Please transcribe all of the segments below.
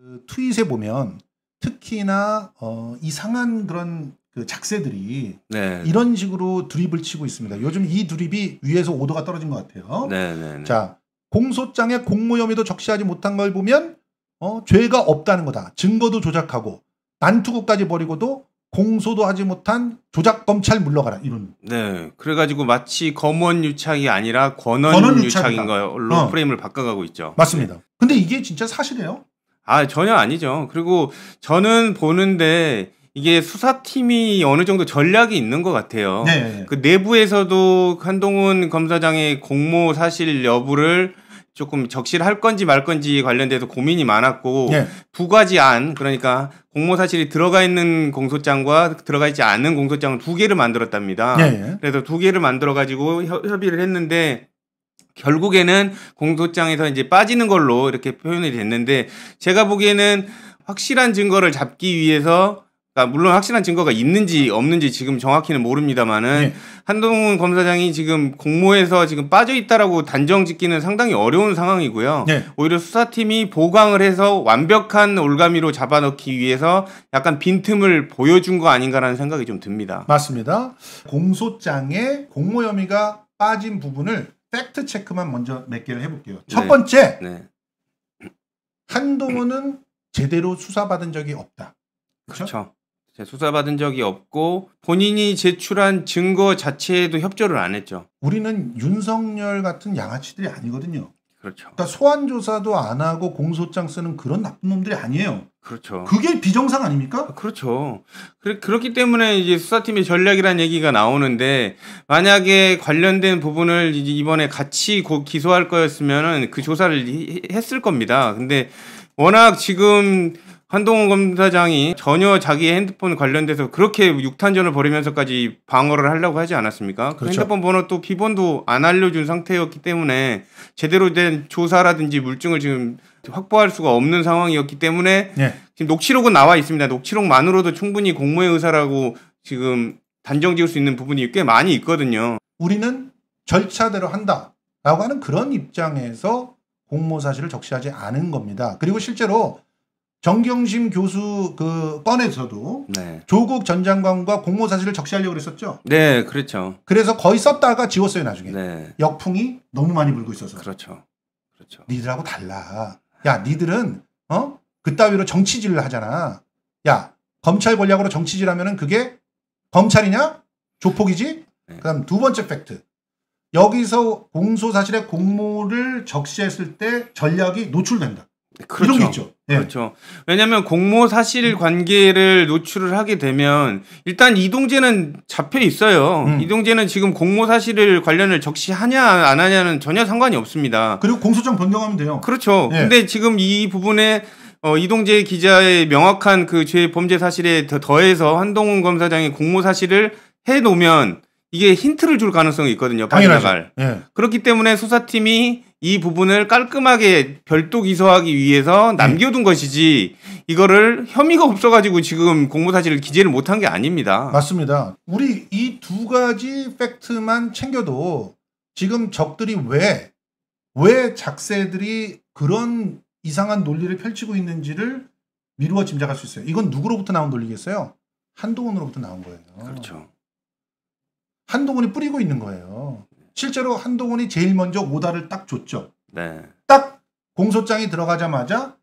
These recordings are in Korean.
그 트윗에 보면 특히나 어, 이상한 그런 그 작세들이 네. 이런 식으로 드립을 치고 있습니다. 요즘 이 드립이 위에서 오도가 떨어진 것 같아요. 네, 네, 네. 자 공소장에 공모 혐의도 적시하지 못한 걸 보면 어, 죄가 없다는 거다. 증거도 조작하고 난투구까지 버리고도 공소도 하지 못한 조작 검찰 물러가라 이런. 네, 그래가지고 마치 검언 유착이 아니라 권언, 권언 유착인 걸로 어. 프레임을 바꿔가고 있죠. 맞습니다. 근데 이게 진짜 사실이에요. 아, 전혀 아니죠. 그리고 저는 보는데 이게 수사팀이 어느 정도 전략이 있는 것 같아요. 네. 네, 네. 그 내부에서도 한동훈 검사장의 공모 사실 여부를 조금 적실할 건지 말 건지 관련돼서 고민이 많았고 네. 두 가지 안 그러니까 공모 사실이 들어가 있는 공소장과 들어가 있지 않은 공소장 을두 개를 만들었답니다. 네, 네. 그래서 두 개를 만들어 가지고 협의를 했는데 결국에는 공소장에서 이제 빠지는 걸로 이렇게 표현이 됐는데 제가 보기에는 확실한 증거를 잡기 위해서 그러니까 물론 확실한 증거가 있는지 없는지 지금 정확히는 모릅니다만은 네. 한동훈 검사장이 지금 공모에서 지금 빠져 있다라고 단정 짓기는 상당히 어려운 상황이고요. 네. 오히려 수사팀이 보강을 해서 완벽한 올가미로 잡아넣기 위해서 약간 빈틈을 보여준 거 아닌가라는 생각이 좀 듭니다. 맞습니다. 공소장에 공모 혐의가 빠진 부분을 팩트 체크만 먼저 몇 개를 해볼게요. 네. 첫 번째 네. 한동훈은 제대로 수사받은 적이 없다. 그렇죠. 수사받은 적이 없고 본인이 제출한 증거 자체에도 협조를 안 했죠. 우리는 윤석열 같은 양아치들이 아니거든요. 그렇죠. 그러니까 소환 조사도 안 하고 공소장 쓰는 그런 나쁜 놈들이 아니에요. 그렇죠. 그게 비정상 아닙니까? 아, 그렇죠. 그래, 그렇기 때문에 이제 수사팀의 전략이라는 얘기가 나오는데 만약에 관련된 부분을 이제 이번에 같이 고, 기소할 거였으면그 조사를 히, 했을 겁니다. 근데 워낙 지금 한동훈 검사장이 전혀 자기의 핸드폰 관련돼서 그렇게 육탄전을 벌이면서까지 방어를 하려고 하지 않았습니까? 그 그렇죠. 핸드폰 번호 또 비번도 안 알려준 상태였기 때문에 제대로 된 조사라든지 물증을 지금 확보할 수가 없는 상황이었기 때문에 예. 지금 녹취록은 나와 있습니다. 녹취록만으로도 충분히 공모의 의사라고 지금 단정 지을 수 있는 부분이 꽤 많이 있거든요. 우리는 절차대로 한다라고 하는 그런 입장에서 공모 사실을 적시하지 않은 겁니다. 그리고 실제로 정경심 교수 그 건에서도 네. 조국 전 장관과 공모 사실을 적시하려고 그랬었죠. 네, 그렇죠. 그래서 거의 썼다가 지웠어요 나중에. 네. 역풍이 너무 많이 불고 있어서. 그렇죠. 그렇죠. 니들하고 달라. 야, 니들은 어 그따위로 정치질을 하잖아. 야, 검찰 권력으로 정치질하면은 그게 검찰이냐? 조폭이지? 네. 그다음 두 번째 팩트. 여기서 공소 사실의 공모를 적시했을 때 전략이 노출된다. 그렇죠. 이런 게 있죠. 네. 그렇죠. 왜냐하면 공모 사실 음. 관계를 노출을 하게 되면 일단 이동재는 잡혀 있어요. 음. 이동재는 지금 공모 사실을 관련을 적시하냐 안 하냐는 전혀 상관이 없습니다. 그리고 공소장 변경하면 돼요. 그렇죠. 네. 근데 지금 이 부분에 어, 이동재 기자의 명확한 그 죄 범죄 사실에 더해서 한동훈 검사장의 공모 사실을 해 놓으면 이게 힌트를 줄 가능성이 있거든요. 당연하죠. 예. 그렇기 때문에 수사팀이 이 부분을 깔끔하게 별도 기소하기 위해서 남겨둔 네. 것이지 이거를 혐의가 없어가지고 지금 공모 사실을 기재를 못한 게 아닙니다. 맞습니다. 우리 이 두 가지 팩트만 챙겨도 지금 적들이 왜, 왜 작세들이 그런 이상한 논리를 펼치고 있는지를 미루어 짐작할 수 있어요. 이건 누구로부터 나온 논리겠어요? 한동훈으로부터 나온 거예요. 그렇죠. 한동훈이 뿌리고 있는 거예요. 실제로 한동훈이 제일 먼저 오다를 딱 줬죠. 네. 딱 공소장이 들어가자마자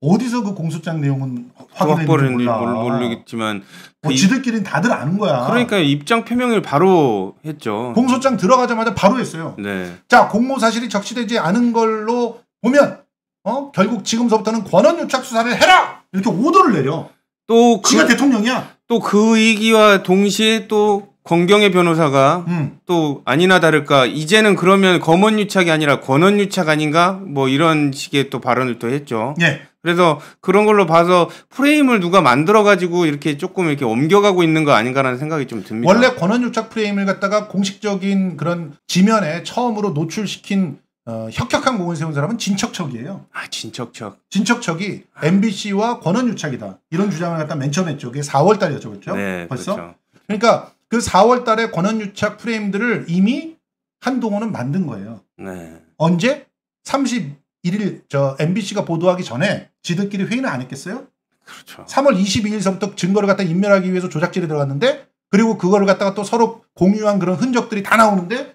어디서 그 공소장 내용은 확인했는지 모르겠지만 뭐그 지들끼리는 다들 아는 거야. 그러니까 입장 표명을 바로 했죠. 공소장 들어가자마자 바로 했어요. 네. 자 공모 사실이 적시되지 않은 걸로 보면 어 결국 지금서부터는 권한 유착 수사를 해라 이렇게 오더를 내려. 또 그 지가 대통령이야. 또그 얘기와 동시에 또 권경의 변호사가 음. 또 아니나 다를까 이제는 그러면 검언유착이 아니라 권언유착 아닌가 뭐 이런 식의 또 발언을 또 했죠. 예. 그래서 그런 걸로 봐서 프레임을 누가 만들어 가지고 이렇게 조금 이렇게 옮겨가고 있는 거 아닌가라는 생각이 좀 듭니다. 원래 권언유착 프레임을 갖다가 공식적인 그런 지면에 처음으로 노출시킨 어, 혁혁한 공을 세운 사람은 진척척이에요. 아 진척척. 진척척이 MBC와 아. 권언유착이다 이런 주장을 갖다 맨 처음 했죠. 그게 4월 달이었죠, 그렇죠? 네, 벌써. 그렇죠. 그러니까 그 4월 달에 권한유착 프레임들을 이미 한동훈은 만든 거예요. 네. 언제? 31일 저 MBC가 보도하기 전에 지들끼리 회의는 안 했겠어요? 그렇죠. 3월 22일서부터 증거를 갖다 인멸하기 위해서 조작질에 들어갔는데 그리고 그거를 갖다가 또 서로 공유한 그런 흔적들이 다 나오는데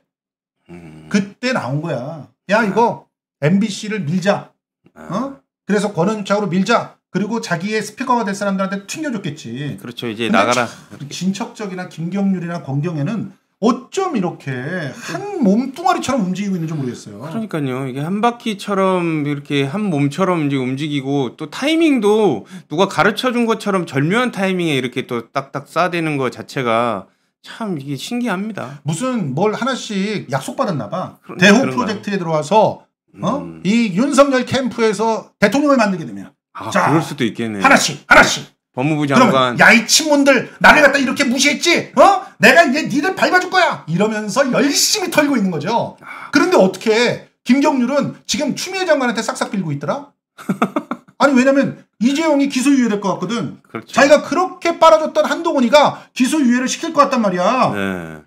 음. 그때 나온 거야. 야 이거 MBC를 네. 밀자. 네. 어? 그래서 권한유착으로 밀자. 그리고 자기의 스피커가 될 사람들한테 튕겨줬겠지. 그렇죠. 이제 나가라. 진척적이나 김경률이나 권경에는 어쩜 이렇게 한 몸뚱아리처럼 움직이고 있는지 모르겠어요. 그러니까요. 이게 한 바퀴처럼 이렇게 한 몸처럼 이제 움직이고 또 타이밍도 누가 가르쳐 준 것처럼 절묘한 타이밍에 이렇게 또 딱딱 싸대는 것 자체가 참 이게 신기합니다. 무슨 뭘 하나씩 약속받았나 봐. 대호 프로젝트에 들어와서 어? 음. 이 윤석열 캠프에서 대통령을 만들게 되면 아, 자, 그럴 수도 있겠네. 하나씩, 네. 하나씩. 법무부 장관. 그럼, 야, 이 친문들, 나를 갖다 이렇게 무시했지? 어? 내가 이제 니들 밟아줄 거야! 이러면서 열심히 털고 있는 거죠. 그런데 어떻게, 김경률은 지금 추미애 장관한테 싹싹 빌고 있더라? 아니, 왜냐면, 이재용이 기소유예될 것 같거든. 그렇죠. 자기가 그렇게 빨아줬던 한동훈이가 기소유예를 시킬 것 같단 말이야. 네.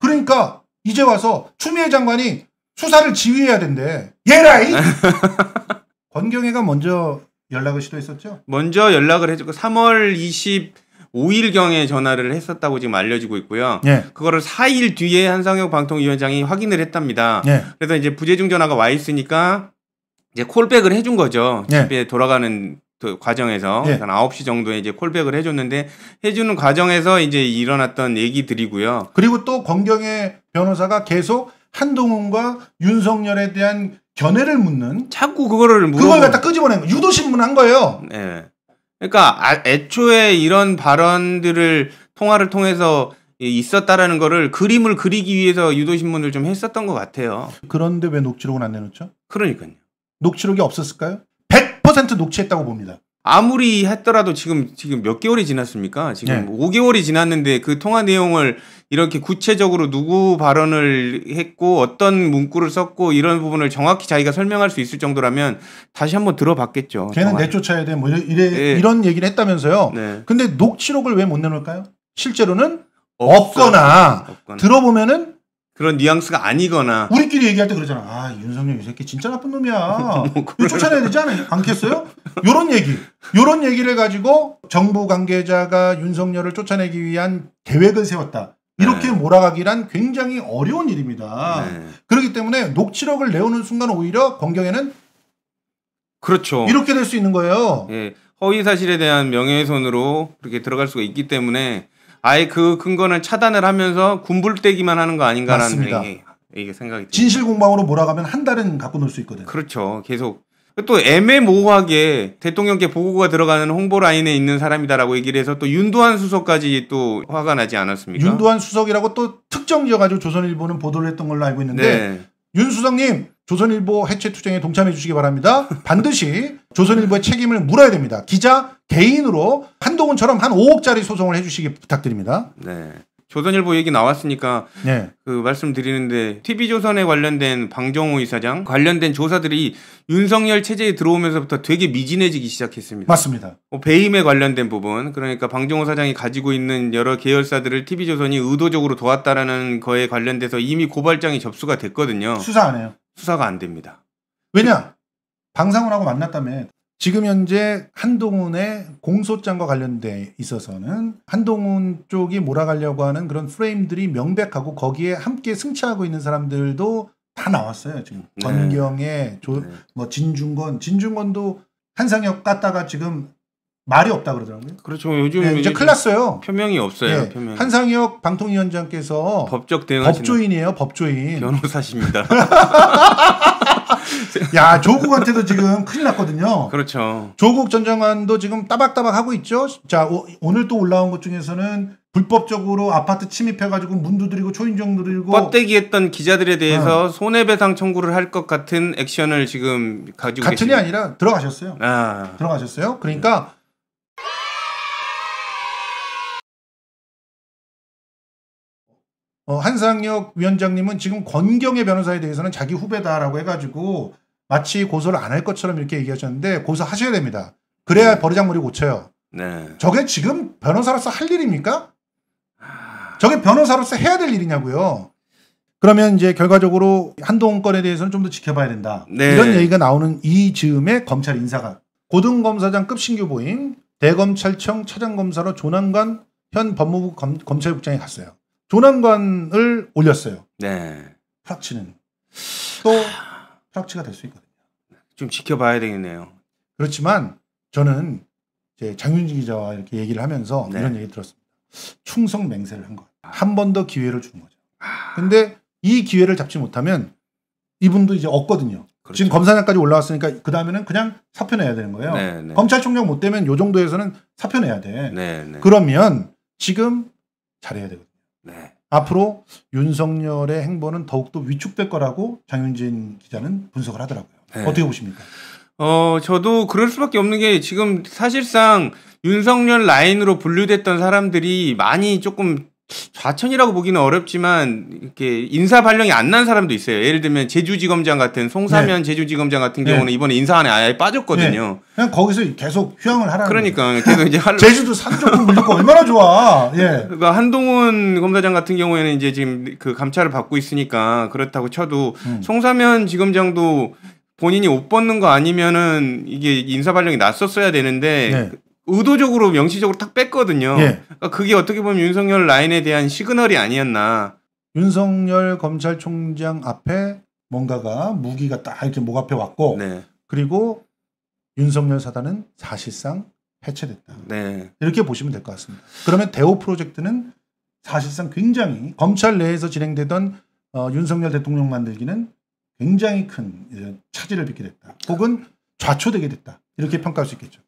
그러니까, 이제 와서 추미애 장관이 수사를 지휘해야 된대. 얘라이 권경애가 먼저 연락을 시도했었죠? 먼저 연락을 해주고 3월 25일 경에 전화를 했었다고 지금 알려지고 있고요. 예. 그거를 4일 뒤에 한상혁 방통위원장이 확인을 했답니다. 예. 그래서 이제 부재중 전화가 와 있으니까 이제 콜백을 해준 거죠. 예. 집에 돌아가는 과정에서 예. 한 9시 정도에 이제 콜백을 해줬는데 해주는 과정에서 이제 일어났던 얘기들이고요. 그리고 또 권경의 변호사가 계속 한동훈과 윤석열에 대한 견해를 묻는 자꾸 그거를 물어 그걸 갖다 끄집어낸 거 유도 신문한 거예요. 네. 그러니까 아, 애초에 이런 발언들을 통화를 통해서 있었다라는 거를 그림을 그리기 위해서 유도 신문을 좀 했었던 것 같아요. 그런데 왜 녹취록은 안 내놓죠? 그러니까요. 녹취록이 없었을까요? 100% 녹취했다고 봅니다. 아무리 했더라도 지금 지금 몇 개월이 지났습니까? 지금 네. 5개월이 지났는데 그 통화 내용을 이렇게 구체적으로 누구 발언을 했고 어떤 문구를 썼고 이런 부분을 정확히 자기가 설명할 수 있을 정도라면 다시 한번 들어봤겠죠. 걔는 내쫓아야 돼. 뭐 이래, 네. 이런 얘기를 했다면서요. 네. 근데 녹취록을 왜 못 내놓을까요? 실제로는 없거나, 없거나 들어보면은 그런 뉘앙스가 아니거나 우리끼리 얘기할 때 그러잖아. 아 윤석열 이 새끼 진짜 나쁜 놈이야. 뭐그 쫓아내야 되지 않아요? 않겠어요? 요런 얘기, 요런 얘기를 가지고 정부 관계자가 윤석열을 쫓아내기 위한 계획을 세웠다. 이렇게 네. 몰아가기란 굉장히 어려운 일입니다. 네. 그렇기 때문에 녹취록을 내오는 순간 오히려 권경에는 그렇죠. 이렇게 될 수 있는 거예요. 예. 허위 사실에 대한 명예훼손으로 그렇게 들어갈 수가 있기 때문에 아예 그 근거는 차단을 하면서 군불떼기만 하는 거 아닌가라는 맞습 이게, 생각이 듭니다. 진실 공방으로 몰아가면 한 달은 갖고 놀 수 있거든요. 그렇죠. 계속 또 애매모호하게 대통령께 보고가 들어가는 홍보 라인에 있는 사람이다라고 얘기를 해서 또윤도환 수석까지 또 화가 나지 않았습니까? 윤도한 수석이라고 또 특정 지어가지고 조선일보는 보도를 했던 걸로 알고 있는데 네. 윤 수석님 조선일보 해체 투쟁에 동참해 주시기 바랍니다. 반드시 조선일보의 책임을 물어야 됩니다. 기자 개인으로 한동훈처럼 한 5억짜리 소송을 해주시기 부탁드립니다. 네. 조선일보 얘기 나왔으니까 네. 그 말씀드리는데 TV조선에 관련된 방정호 이사장 관련된 조사들이 윤석열 체제에 들어오면서부터 되게 미진해지기 시작했습니다. 맞습니다. 뭐 배임에 관련된 부분 그러니까 방정호 사장이 가지고 있는 여러 계열사들을 TV조선이 의도적으로 도왔다라는 거에 관련돼서 이미 고발장이 접수가 됐거든요. 수사 안 해요. 수사가 안 됩니다. 왜냐? 방상훈하고 만났다며 지금 현재 한동훈의 공소장과 관련돼 있어서는 한동훈 쪽이 몰아가려고 하는 그런 프레임들이 명백하고 거기에 함께 승차하고 있는 사람들도 다 나왔어요. 지금 네. 권경애, 조, 네. 뭐 진중권, 진중권도 한상혁 깠다가 지금 말이 없다 그러더라고요. 그렇죠. 요즘 네, 이제 클났어요. 표명이 없어요. 네. 표명 한상혁 방통위원장께서 법적 대응 법조인이에요. 법조인 변호사십니다. 야 조국한테도 지금 큰일 났거든요. 그렇죠. 조국 전 장관도 지금 따박따박 하고 있죠. 자 오, 오늘 또 올라온 것 중에서는 불법적으로 아파트 침입해가지고 문 두드리고 초인종 누르고 뻗대기했던 기자들에 대해서 어. 손해배상 청구를 할 것 같은 액션을 지금 가지고 같은이 계시는... 아니라 들어가셨어요. 아. 들어가셨어요. 그러니까. 어, 한상혁 위원장님은 지금 권경의 변호사에 대해서는 자기 후배다라고 해가지고 마치 고소를 안 할 것처럼 이렇게 얘기하셨는데 고소하셔야 됩니다. 그래야 네. 버르장머리 고쳐요. 네. 저게 지금 변호사로서 할 일입니까? 아. 저게 변호사로서 해야 될 일이냐고요. 그러면 이제 결과적으로 한동훈 건에 대해서는 좀 더 지켜봐야 된다. 네. 이런 얘기가 나오는 이 즈음에 검찰 인사가 고등검사장급 신규 보임 대검찰청 차장검사로 조남관 현 법무부 검, 찰국장이 갔어요. 조난관을 올렸어요. 네. 프락치는 또 프락치가 될 수 있거든요. 좀 지켜봐야 되겠네요. 그렇지만 저는 이제 장윤지 기자와 이렇게 얘기를 하면서 네. 이런 얘기 들었습니다. 충성 맹세를 한 거예요. 아. 한번 더 기회를 주는 거죠. 아. 근데 이 기회를 잡지 못하면 이분도 이제 없거든요. 그렇죠. 지금 검사장까지 올라왔으니까 그 다음에는 그냥 사표 내야 되는 거예요. 네, 네. 검찰총장 못 되면 요 정도에서는 사표 내야 돼. 네, 네. 그러면 지금 잘해야 되거든. 네. 앞으로 윤석열의 행보는 더욱더 위축될 거라고 장윤진 기자는 분석을 하더라고요. 네. 어떻게 보십니까? 어, 저도 그럴 수밖에 없는 게 지금 사실상 윤석열 라인으로 분류됐던 사람들이 많이 조금 좌천이라고 보기는 어렵지만 이렇게 인사 발령이 안 난 사람도 있어요. 예를 들면 제주지검장 같은 송사면 네. 제주지검장 같은 네. 경우는 네. 이번에 인사안에 아예 빠졌거든요. 네. 그냥 거기서 계속 휴양을 하라는. 그러니까 거예요. 계속 이제 할... 제주도 산적으물고 얼마나 좋아. 예. 그러니까 한동훈 검사장 같은 경우에는 이제 지금 그 감찰을 받고 있으니까 그렇다고 쳐도 음. 송사면 지검장도 본인이 옷 벗는 거 아니면은 이게 인사 발령이 났었어야 되는데 네. 그 의도적으로 명시적으로 탁 뺐거든요. 예. 그러니까 그게 어떻게 보면 윤석열 라인에 대한 시그널이 아니었나. 윤석열 검찰총장 앞에 뭔가가 무기가 딱 이렇게 목 앞에 왔고 네. 그리고 윤석열 사단은 사실상 해체됐다. 네. 이렇게 보시면 될 것 같습니다. 그러면 대호 프로젝트는 사실상 굉장히 검찰 내에서 진행되던 어, 윤석열 대통령 만들기는 굉장히 큰 차질을 빚게 됐다. 혹은 좌초되게 됐다. 이렇게 평가할 수 있겠죠.